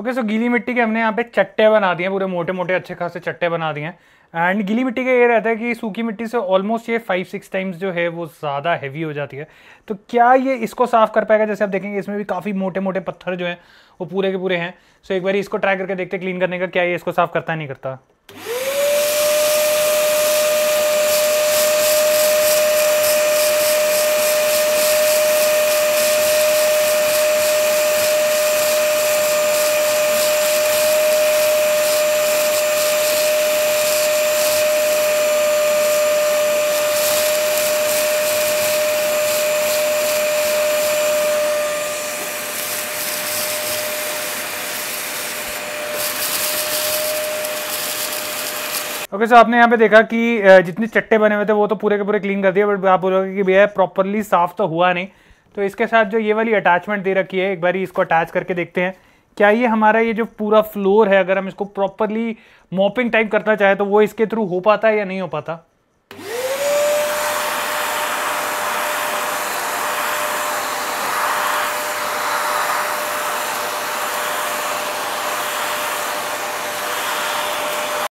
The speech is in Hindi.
ओके सो गीली मिट्टी के हमने यहाँ पे चट्टे बना दिए पूरे मोटे मोटे अच्छे खासे चट्टे बना दिए हैं एंड गीली मिट्टी का ये रहता है कि सूखी मिट्टी से ऑलमोस्ट ये फाइव सिक्स टाइम्स जो है वो ज़्यादा हैवी हो जाती है तो क्या ये इसको साफ कर पाएगा जैसे आप देखेंगे इसमें भी काफ़ी मोटे मोटे पत्थर जो हैं वो पूरे के पूरे हैं सो so, एक बार इसको ट्राई करके देखते क्लीन करने का क्या ये इसको साफ करता है नहीं करता ओके okay, सर so आपने यहाँ पे देखा कि जितने चट्टे बने हुए थे वो तो पूरे के पूरे क्लीन कर दिए बट आप बोलोगे कि भैया प्रॉपरली साफ तो हुआ नहीं तो इसके साथ जो ये वाली अटैचमेंट दे रखी है एक बार इसको अटैच करके देखते हैं क्या ये हमारा ये जो पूरा फ्लोर है अगर हम इसको प्रॉपरली मॉपिंग टाइप करना चाहें तो वो इसके थ्रू हो पाता है या नहीं हो पाता